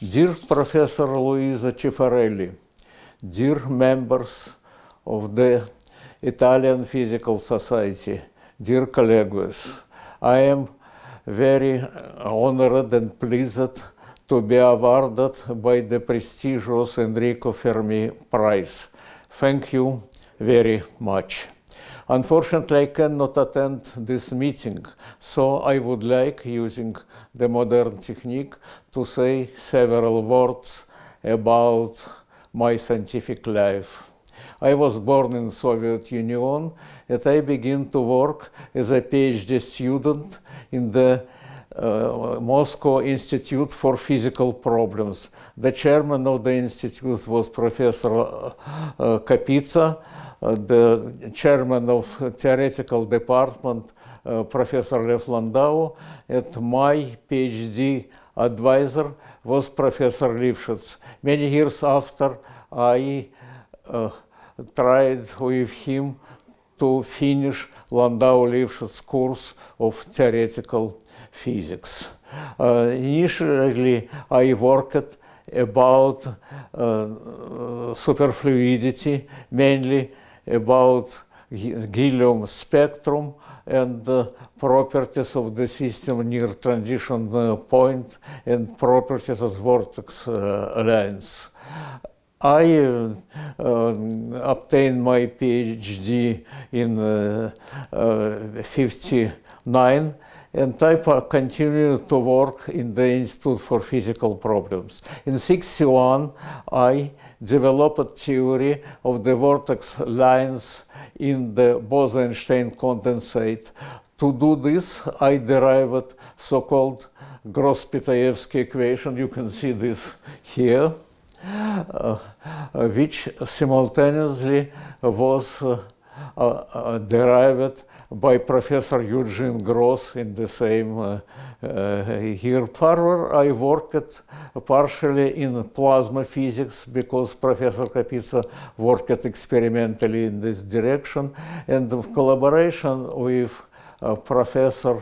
Dear Professor Luisa Cifarelli, dear members of the Italian Physical Society, dear colleagues, I am very honored and pleased to be awarded by the prestigious Enrico Fermi Prize. Thank you very much. Unfortunately, I cannot attend this meeting, so I would like, using the modern technique, to say several words about my scientific life. I was born in Soviet Union and I began to work as a PhD student in the uh, Moscow Institute for Physical Problems. The chairman of the institute was Professor uh, uh Kapitsa, the chairman of theoretical department, Professor Lev Landau, and my PhD advisor was Professor Lifshitz. Many years after, I uh, tried with him to finish Landau-Lifshitz course of theoretical physics. Uh, initially, I worked about uh, superfluidity, mainly about helium spectrum and uh, properties of the system near transition uh, point and properties of vortex uh, lines. I uh, obtained my PhD in uh, uh, 59 and Taipa continued to work in the Institute for Physical Problems. In 61, I developed theory of the vortex lines in the Bose-Einstein condensate. To do this, I derived so-called Gross-Pitaevsky equation. You can see this here. Uh, uh which simultaneously was uh, uh, uh derived by Professor Eugene Gross in the same uh, uh, year. Further, I worked partially in plasma physics because Professor Kapitsa worked experimentally in this direction and in collaboration with uh, Professor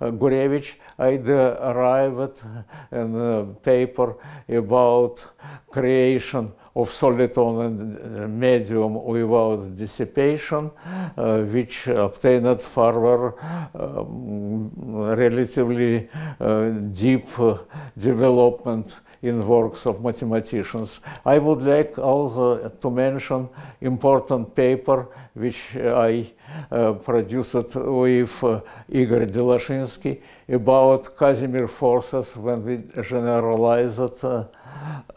uh, Gurevich, I arrived in uh, a paper about creation of soliton uh, medium without dissipation, uh, which obtained further um, relatively uh, deep uh, development in works of mathematicians. I would like also to mention important paper which I uh, produced with uh, Igor Delashinsky about Casimir forces when we generalized uh,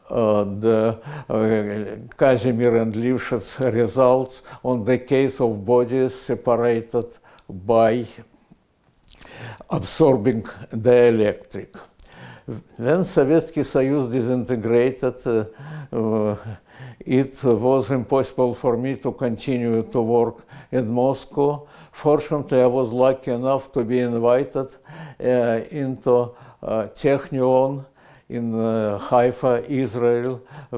uh, the uh, Casimir and Lifshitz results on the case of bodies separated by absorbing dielectric. When Soviet Soyuz disintegrated, uh, uh, it was impossible for me to continue to work in Moscow. Fortunately, I was lucky enough to be invited uh, into uh, Technion in uh, Haifa, Israel, uh,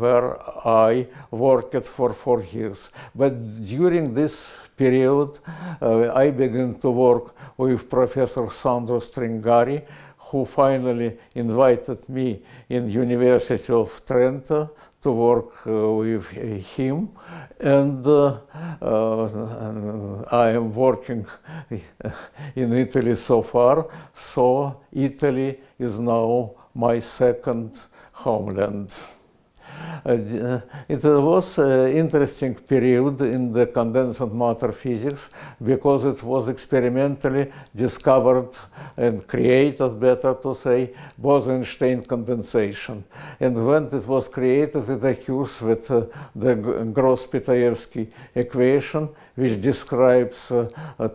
where I worked for four years. But during this period, uh, I began to work with Professor Sandro Stringari, who finally invited me in University of Trento uh, to work uh, with him. And uh, I am working in Italy so far, so Italy is now my second homeland. Uh, it was an uh, interesting period in the condensed matter physics because it was experimentally discovered and created, better to say, Bose-Einstein condensation. And when it was created, it occurs with uh, the Gross-Pitaevsky equation, which describes uh,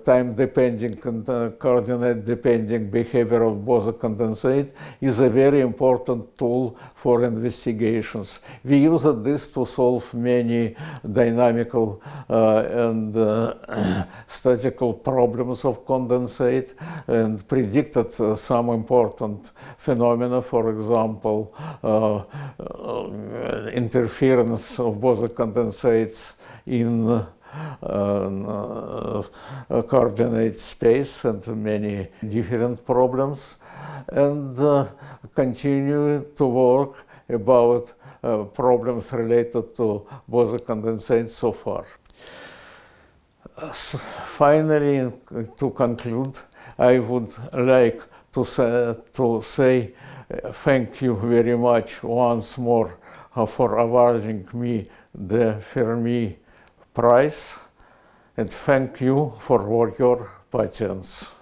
time-depending and uh, coordinate-depending behavior of Bose condensate, is a very important tool for investigations. We use this to solve many dynamical uh, and uh, statical problems of condensate and predicted uh, some important phenomena, for example, interference of both condensates in uh, coordinate space and many different problems and uh, continue to work about uh, problems related to boson condensate so far. so finally, to conclude, I would like to say, to say uh, thank you very much once more uh, for awarding me the Fermi Prize and thank you for your patience.